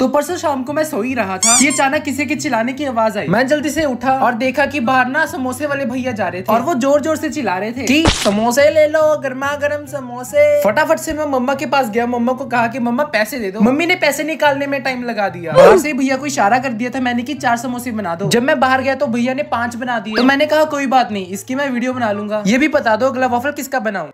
तो परसों शाम को मैं सो ही रहा था ये अचानक किसी के चिल्लाने की आवाज आई मैं जल्दी से उठा और देखा की बाहर ना समोसे वाले भैया जा रहे थे और वो जोर जोर से चिल्ला रहे थे कि समोसे ले लो गर्मा गर्म समोसे फटाफट से मैं मम्मा के पास गया मम्मा को कहा की मम्मा पैसे दे दो मम्मी ने पैसे निकालने में टाइम लगा दिया बाहर से भैया को इशारा कर दिया था मैंने की चार समोसे बना दो जब मैं बाहर गया तो भैया ने पांच बना दिया तो मैंने कहा कोई बात नहीं इसकी मैं वीडियो बना लूंगा ये भी बता दो अगला वॉफल किसका बनाऊ